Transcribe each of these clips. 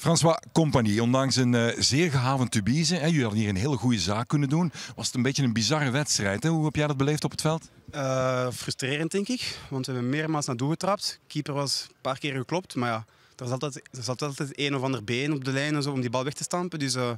François Compagnie, ondanks een eh, zeer gehavend Tubize, hè, jullie hadden hier een hele goede zaak kunnen doen, was het een beetje een bizarre wedstrijd. Hè? Hoe heb jij dat beleefd op het veld? Uh, frustrerend, denk ik. Want we hebben meermaals naar doel getrapt. Keeper was een paar keer geklopt, maar ja, er zat altijd, zat altijd een of ander been op de lijn en zo, om die bal weg te stampen. Dus eh,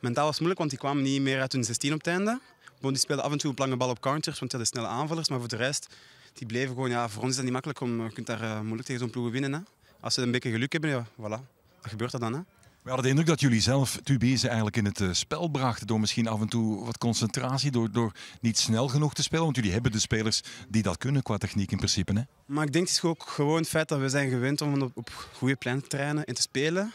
mentaal was het moeilijk, want die kwamen niet meer uit hun 16 op het einde. Want die speelden af en toe een lange bal op counters, want ze hebben snelle aanvallers. Maar voor de rest, die bleven gewoon... Ja, voor ons is dat niet makkelijk, om, je kunt daar moeilijk tegen zo'n ploeg winnen. Hè. Als ze een beetje geluk hebben, ja, voilà. Wat gebeurt dat dan? Hè? We hadden de indruk dat jullie zelf ze eigenlijk in het eh, spel brachten. Door misschien af en toe wat concentratie, door, door niet snel genoeg te spelen. Want jullie hebben de spelers die dat kunnen qua techniek in principe. Hè? Maar ik denk het is ook gewoon het feit dat we zijn gewend om op, goede plan te trainen en te spelen.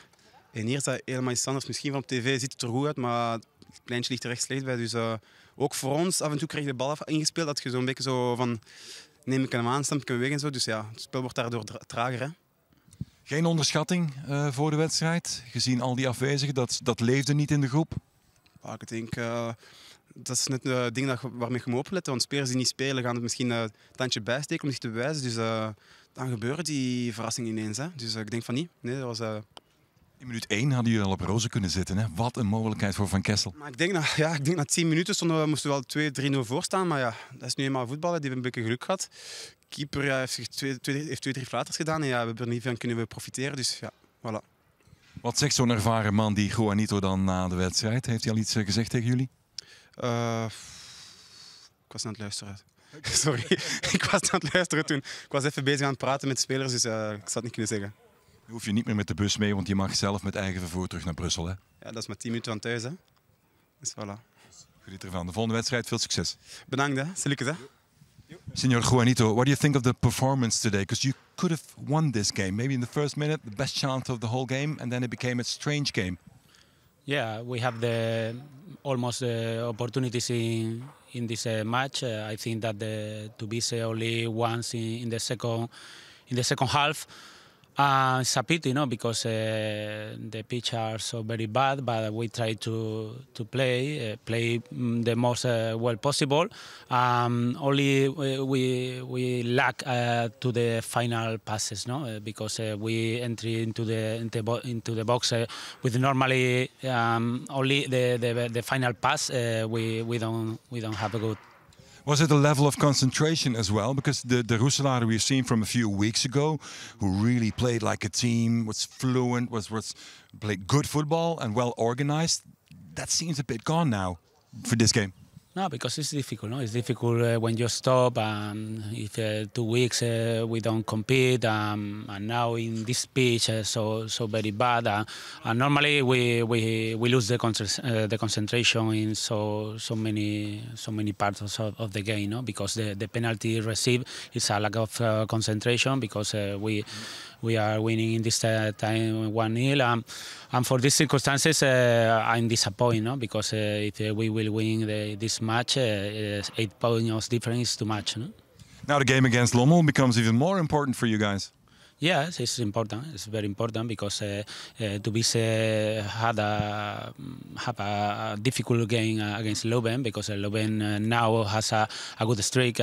En hier is dat helemaal iets anders. Misschien van op tv ziet het er goed uit, maar het pleintje ligt er echt slecht bij. Dus eh, ook voor ons, af en toe krijg je de bal ingespeeld. Dat je zo'n beetje zo van, neem ik hem aan, stamp ik hem weg en zo. Dus ja, het spel wordt daardoor trager. Hè? Geen onderschatting eh, voor de wedstrijd, gezien al die afwezigen. Dat, dat leefde niet in de groep. ik denk, eh, dat is net een eh, ding dat, waarmee je moet opletten. Want spelers die niet spelen gaan het misschien een tandje bijsteken om zich te bewijzen. Dus dan gebeuren die verrassingen ineens. Hè. Dus ik denk van niet. Nee, dat was in minuut 1 hadden jullie al op roze kunnen zitten. Hè? Wat een mogelijkheid voor Van Kessel. Maar ik, denk dat, ja, ik denk na 10 minuten stonden we, moesten we wel 2-3-0 voor staan. Maar ja, dat is nu eenmaal voetballen. Die hebben een beetje geluk gehad. Keeper heeft, twee, twee, heeft twee, drie flaters gedaan. En ja, we hebben er niet van kunnen we profiteren. Dus ja, voilà. Wat zegt zo'n ervaren man die Juanito dan na de wedstrijd? Heeft hij al iets eh, gezegd tegen jullie? Eh, ik was aan het luisteren. Sorry, ik was aan het luisteren toen. Ik was even bezig aan het praten met de spelers, dus eh, ik zou het niet kunnen zeggen. Je hoef je niet meer met de bus mee, want je mag zelf met eigen vervoer terug naar Brussel. Hè? Ja, dat is maar 10 minuten van thuis. Hè? Dus voilà. Geniet ervan. De volgende wedstrijd, veel succes. Bedankt, hè. Gelukkig, hè. Senor Juanito, what do you think of the performance today? Because you could have won this game, maybe in the first minute, the best chance of the whole game, and then it became a strange game. Yeah, we have the almost uh, opportunities in in this uh, match. Uh, I think that the say only once in, in the second in the second half. Uh, it's a pity, you know, because uh, the pitch are so very bad. But we try to to play uh, play mm, the most uh, well possible. Um, only uh, we we lack uh, to the final passes, no, because we enter into the into, into the box with normally um, only the, the, the final pass. we we don't we don't have a good was it a level of concentration as well? Because the, the Roeselaar we've seen from a few weeks ago, who really played like a team, was fluent, was, was played good football and well organized, that seems a bit gone now for this game. No, because it's difficult. No, it's difficult uh, when you stop. and if uh, two weeks uh, we don't compete, um, and now in this pitch, uh, so so very bad. Uh, and normally we, we we lose the uh, the concentration in so so many so many parts of, of the game. No, because the, the penalty received is a lack of concentration because we. Mm -hmm we are winning in this uh, time 1 0. Um, and for these circumstances, uh, I'm disappointed no? because uh, if uh, we will win the, this match, uh, eight points difference is too much. No? Now the game against Lommel becomes even more important for you guys. Yes, it's important. It's very important because uh, uh, Dubise had a have a difficult game against Leuven because Leuven now has a, a good streak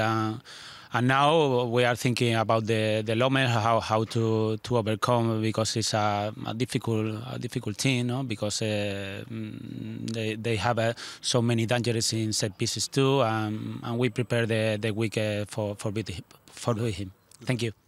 and now we are thinking about the the Lomel how how to to overcome because it's a, a difficult a difficult team, no? Because uh, mm, they they have uh, so many dangers in set pieces too, um, and we prepare the the week uh, for for beat, for him. Thank you.